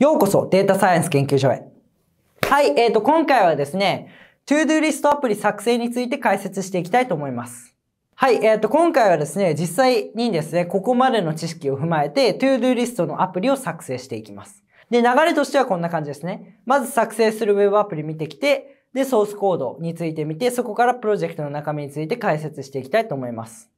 ようこそデータサイエンス研究所へ。はい、えっ、ー、と、今回はですね、ToDo リストアプリ作成について解説していきたいと思います。はい、えっ、ー、と、今回はですね、実際にですね、ここまでの知識を踏まえて ToDo リストのアプリを作成していきます。で、流れとしてはこんな感じですね。まず作成する Web アプリ見てきて、で、ソースコードについて見て、そこからプロジェクトの中身について解説していきたいと思います。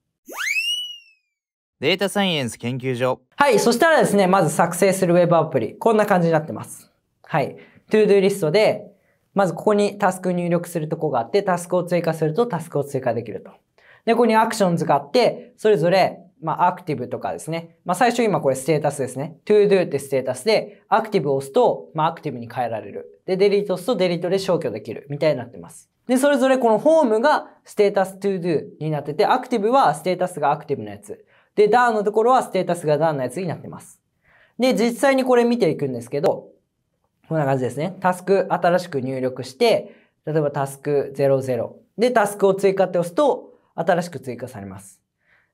データサイエンス研究所。はい。そしたらですね、まず作成するウェブアプリ。こんな感じになってます。はい。todo リストで、まずここにタスク入力するとこがあって、タスクを追加するとタスクを追加できると。で、ここにアクションズがあって、それぞれ、まあ、アクティブとかですね。まあ、最初今これステータスですね。to do ってステータスで、アクティブを押すと、まあ、アクティブに変えられる。で、デリート押すとデリートで消去できる。みたいになってます。で、それぞれこのホームがステータス to do になってて、アクティブはステータスがアクティブのやつ。で、ダウンのところはステータスがダウンのやつになってます。で、実際にこれ見ていくんですけど、こんな感じですね。タスク新しく入力して、例えばタスク00。で、タスクを追加って押すと、新しく追加されます。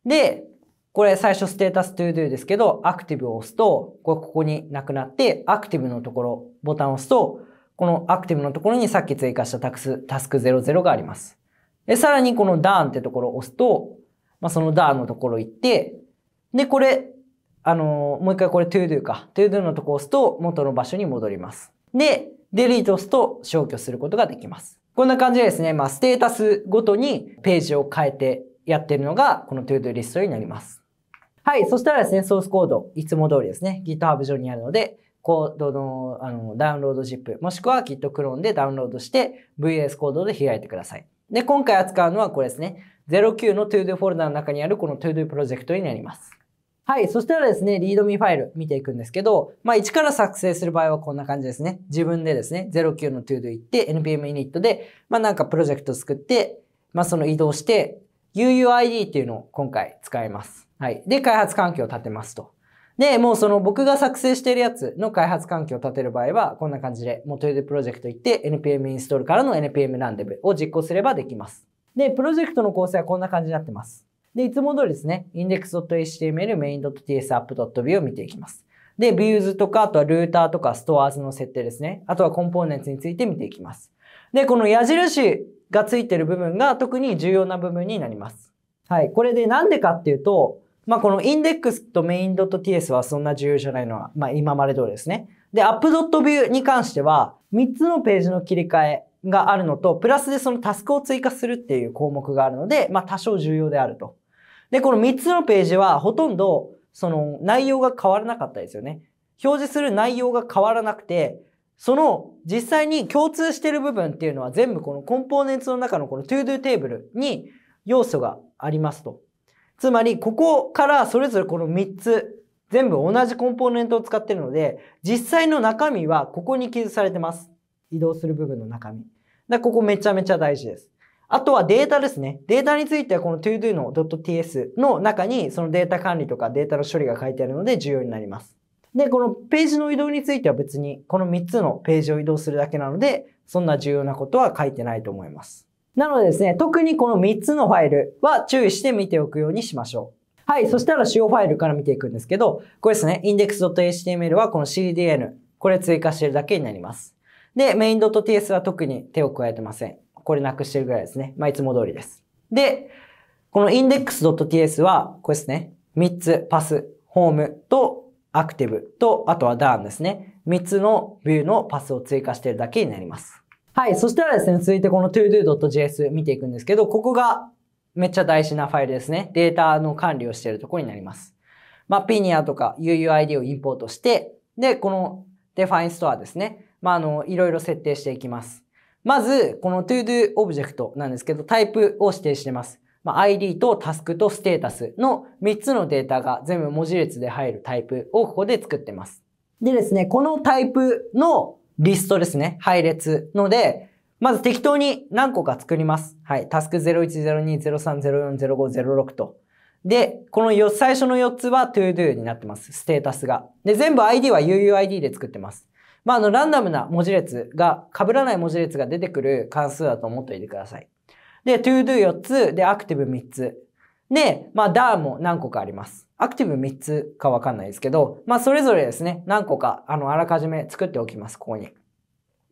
で、これ最初ステータス todo ですけど、アクティブを押すと、ここになくなって、アクティブのところ、ボタンを押すと、このアクティブのところにさっき追加したタクス、タスク00があります。で、さらにこのダーンってところを押すと、まあ、そのダーンのところ行って、で、これ、あのー、もう一回これ to do か。to do のとこを押すと元の場所に戻ります。で、デリート押すと消去することができます。こんな感じでですね、まあ、ステータスごとにページを変えてやってるのが、この to do リストになります。はい。そしたらですね、ソースコード、いつも通りですね、GitHub 上にあるので、コードのあのダウンロード ZIP、もしくは Git クローンでダウンロードして、VS コードで開いてください。で、今回扱うのはこれですね、09の todo フォルダの中にあるこの todo プロジェクトになります。はい。そしたらですね、リードミファイル見ていくんですけど、まあ、1から作成する場合はこんな感じですね。自分でですね、09の todo 行って、npm i ニットで、まあ、なんかプロジェクト作って、まあ、その移動して、UUID っていうのを今回使います。はい。で、開発環境を立てますと。で、もうその僕が作成しているやつの開発環境を立てる場合は、こんな感じで、もう todo プロジェクト行って、npm インストールからの npm ランデブを実行すればできます。で、プロジェクトの構成はこんな感じになってます。で、いつも通りですね、index.html、main.tsapp.view を見ていきます。で、views とか、あとはルーターとか、ストアーズの設定ですね。あとはコンポーネンツについて見ていきます。で、この矢印がついてる部分が特に重要な部分になります。はい。これでなんでかっていうと、まあ、この index と main.ts はそんな重要じゃないのは、まあ、今まで通りですね。で、app.view に関しては、3つのページの切り替えがあるのと、プラスでそのタスクを追加するっていう項目があるので、まあ、多少重要であると。で、この3つのページはほとんどその内容が変わらなかったですよね。表示する内容が変わらなくて、その実際に共通してる部分っていうのは全部このコンポーネンツの中のこの todo テーブルに要素がありますと。つまり、ここからそれぞれこの3つ、全部同じコンポーネントを使ってるので、実際の中身はここに記述されてます。移動する部分の中身。だここめちゃめちゃ大事です。あとはデータですね。データについてはこの todo の .ts の中にそのデータ管理とかデータの処理が書いてあるので重要になります。で、このページの移動については別にこの3つのページを移動するだけなので、そんな重要なことは書いてないと思います。なのでですね、特にこの3つのファイルは注意して見ておくようにしましょう。はい、そしたら主要ファイルから見ていくんですけど、これですね、index.html はこの CDN、これ追加してるだけになります。で、main.ts は特に手を加えてません。これなくしてるぐらいですね。まあ、いつも通りです。で、この index.ts は、これですね。3つ、パス、ホームと、アクティブと、あとはダウンですね。3つのビューのパスを追加してるだけになります。はい。そしたらですね、続いてこの todo.js 見ていくんですけど、ここがめっちゃ大事なファイルですね。データの管理をしているところになります。まあ、ピニアとか UUID をインポートして、で、この define store ですね。まあ、あの、いろいろ設定していきます。まず、この todo オブジェクトなんですけど、タイプを指定してます。まあ、ID とタスクとステータスの3つのデータが全部文字列で入るタイプをここで作ってます。でですね、このタイプのリストですね、配列ので、まず適当に何個か作ります。はい。タスク010203040506と。で、この4、最初の4つは todo になってます。ステータスが。で、全部 ID は UUID で作ってます。まあ、あの、ランダムな文字列が、被らない文字列が出てくる関数だと思っておいてください。で、todo4 つ、で、アクティブ3つ。で、まあ、d a も何個かあります。アクティブ3つかわかんないですけど、まあ、それぞれですね、何個か、あの、あらかじめ作っておきます、ここに。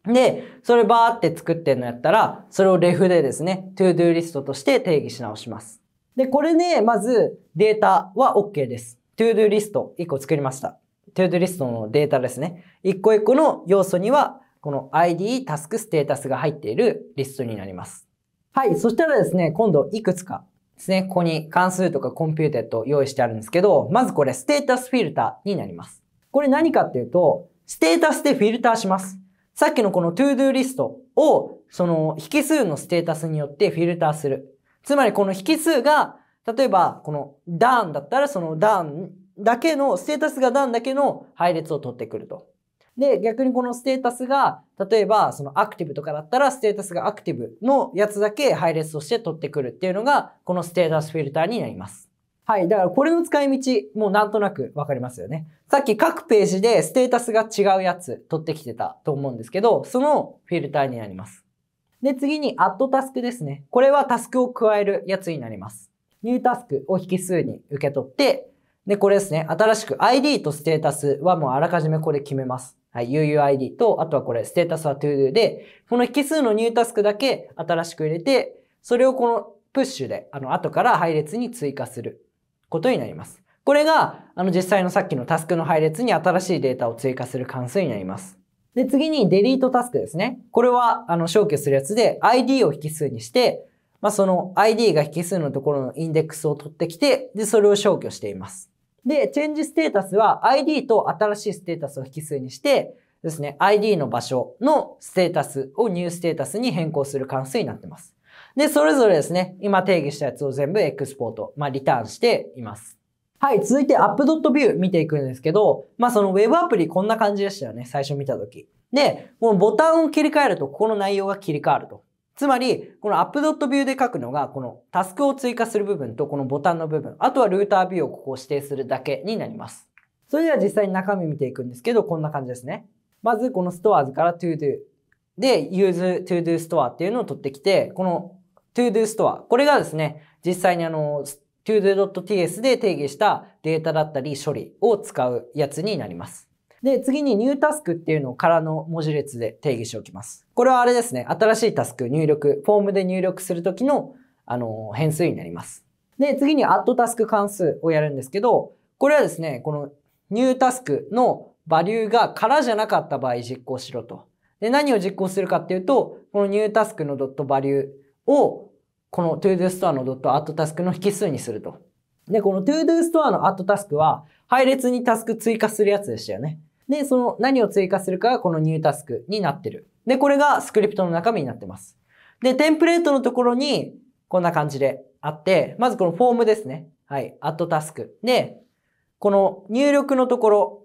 で、それバーって作ってんのやったら、それをレフでですね、todo リストとして定義し直します。で、これで、ね、まずデータは OK です。todo リスト1個作りました。トゥードゥリストのデータですね。一個一個の要素には、この ID、タスク、ステータスが入っているリストになります。はい。そしたらですね、今度いくつかですね、ここに関数とかコンピューテッド用意してあるんですけど、まずこれ、ステータスフィルターになります。これ何かっていうと、ステータスでフィルターします。さっきのこの todo リストを、その引数のステータスによってフィルターする。つまりこの引数が、例えばこのダーンだったらそのダーンだけの、ステータスが段だけの配列を取ってくると。で、逆にこのステータスが、例えば、そのアクティブとかだったら、ステータスがアクティブのやつだけ配列として取ってくるっていうのが、このステータスフィルターになります。はい。だからこれの使い道、もうなんとなくわかりますよね。さっき各ページでステータスが違うやつ取ってきてたと思うんですけど、そのフィルターになります。で、次にアットタスクですね。これはタスクを加えるやつになります。ニュータスクを引数に受け取って、で、これですね、新しく ID とステータスはもうあらかじめこれ決めます。はい、UUID と、あとはこれ、ステータスは ToDo で、この引数のニュータスクだけ新しく入れて、それをこのプッシュで、あの、後から配列に追加することになります。これが、あの、実際のさっきのタスクの配列に新しいデータを追加する関数になります。で、次に、デリートタスクですね。これは、あの、消去するやつで、ID を引数にして、まあ、その ID が引数のところのインデックスを取ってきて、で、それを消去しています。で、チェンジステータスは ID と新しいステータスを引数にして、ですね、ID の場所のステータスをニューステータスに変更する関数になってます。で、それぞれですね、今定義したやつを全部エクスポート、まあ、リターンしています。はい、続いて app.view 見ていくんですけど、まあその web アプリこんな感じでしたよね、最初見たとき。で、このボタンを切り替えると、ここの内容が切り替わると。つまり、このアップドットビューで書くのが、このタスクを追加する部分とこのボタンの部分、あとはルータービューをここ指定するだけになります。それでは実際に中身見ていくんですけど、こんな感じですね。まず、このストアーズからトゥードゥで、ユーズトゥードゥストアっていうのを取ってきて、このトゥードゥストア、これがですね、実際にあの、トゥード o t s で定義したデータだったり処理を使うやつになります。で、次にニュータスクっていうのを空の文字列で定義しておきます。これはあれですね、新しいタスク入力、フォームで入力するときの、あの、変数になります。で、次にアットタスク関数をやるんですけど、これはですね、このニュータスクのバリューが空じゃなかった場合実行しろと。で、何を実行するかっていうと、このニュータスクのドットバリューを、この ToDoStore のドットアットタスクの引数にすると。で、この ToDoStore のアットタスクは、配列にタスク追加するやつでしたよね。で、その何を追加するかがこのニュータスクになってる。で、これがスクリプトの中身になってます。で、テンプレートのところにこんな感じであって、まずこのフォームですね。はい、アットタスク。で、この入力のところ、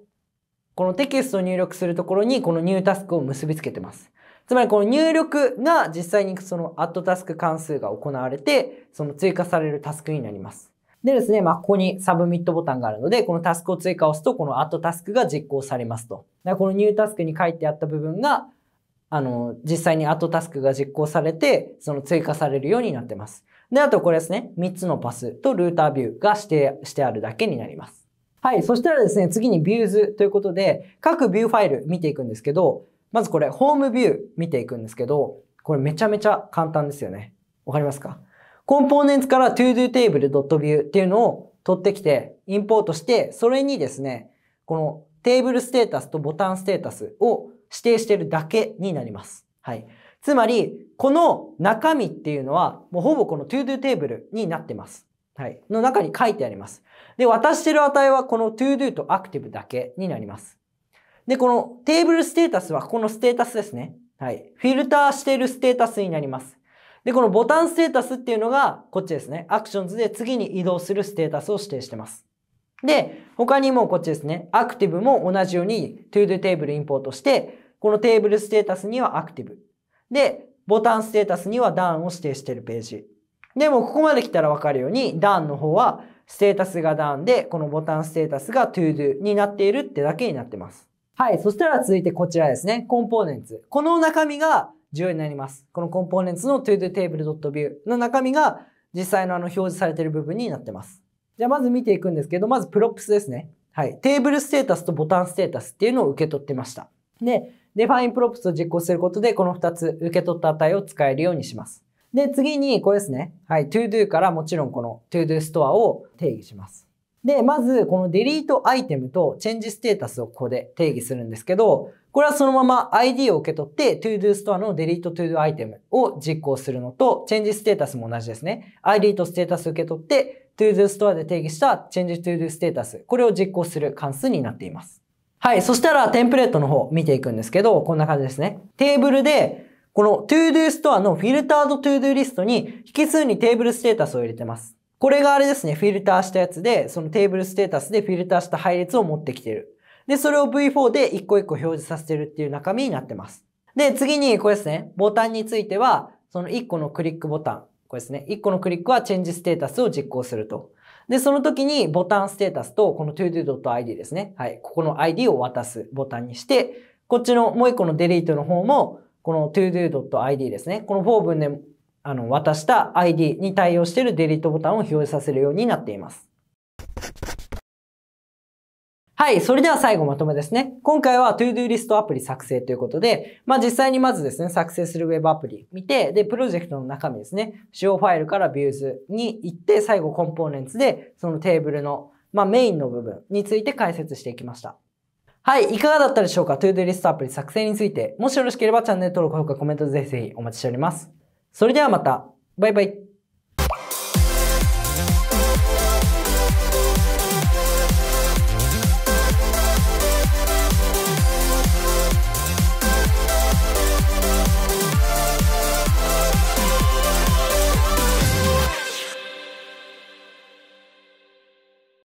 このテキストを入力するところにこのニュータスクを結びつけてます。つまりこの入力が実際にそのアットタスク関数が行われて、その追加されるタスクになります。でですね、まあ、ここにサブミットボタンがあるので、このタスクを追加を押すと、このアットタスクが実行されますと。だからこのニュータスクに書いてあった部分が、あの、実際にアットタスクが実行されて、その追加されるようになってます。で、あとこれですね、3つのパスとルータービューが指定してあるだけになります。はい。そしたらですね、次にビューズということで、各ビューファイル見ていくんですけど、まずこれ、ホームビュー見ていくんですけど、これめちゃめちゃ簡単ですよね。わかりますかコンポーネンツから todo-table.view っていうのを取ってきて、インポートして、それにですね、このテーブルステータスとボタンステータスを指定してるだけになります。はい。つまり、この中身っていうのは、もうほぼこの todo テーブルになってます。はい。の中に書いてあります。で、渡してる値はこの todo と active だけになります。で、このテーブルステータスはここのステータスですね。はい。フィルターしているステータスになります。で、このボタンステータスっていうのが、こっちですね。アクションズで次に移動するステータスを指定してます。で、他にもこっちですね。アクティブも同じように todo テーブルインポートして、このテーブルステータスにはアクティブ。で、ボタンステータスにはダウンを指定しているページ。でも、ここまで来たらわかるように、ダウンの方は、ステータスがダウンで、このボタンステータスが todo になっているってだけになってます。はい。そしたら続いてこちらですね。コンポーネンツ。この中身が重要になります。このコンポーネンツの ToDoTable.View の中身が実際のあの表示されている部分になってます。じゃあまず見ていくんですけど、まずプロップスですね。はい。テーブルステータスとボタンステータスっていうのを受け取ってました。で、デファインプロップスを実行することで、この2つ受け取った値を使えるようにします。で、次に、これですね。はい。todo からもちろんこの todo ストアを定義します。で、まず、この delete アイテムと change ステータスをここで定義するんですけど、これはそのまま ID を受け取って ToDo store の Delete ToDo アイテムを実行するのと、Change Status も同じですね。ID とステータス受け取って ToDo store で定義した Change ToDo Status。これを実行する関数になっています。はい。そしたらテンプレートの方見ていくんですけど、こんな感じですね。テーブルで、この ToDo store のフィルタード ToDo リストに引数にテーブルステータスを入れてます。これがあれですね、フィルターしたやつで、そのテーブルステータスでフィルターした配列を持ってきてる。で、それを V4 で一個一個表示させてるっていう中身になってます。で、次にこれですね、ボタンについては、その一個のクリックボタン、これですね、一個のクリックはチェンジステータスを実行すると。で、その時にボタンステータスとこの todo.id ですね。はい。ここの ID を渡すボタンにして、こっちのもう一個のデリートの方も、この todo.id ですね。この4分であの渡した ID に対応しているデリートボタンを表示させるようになっています。はい。それでは最後まとめですね。今回は ToDo リストアプリ作成ということで、まあ実際にまずですね、作成する Web アプリ見て、で、プロジェクトの中身ですね、主要ファイルから Views に行って、最後コンポーネンツで、そのテーブルの、まあメインの部分について解説していきました。はい。いかがだったでしょうか ?ToDo リストアプリ作成について、もしよろしければチャンネル登録、高評価、コメントぜひぜひお待ちしております。それではまた。バイバイ。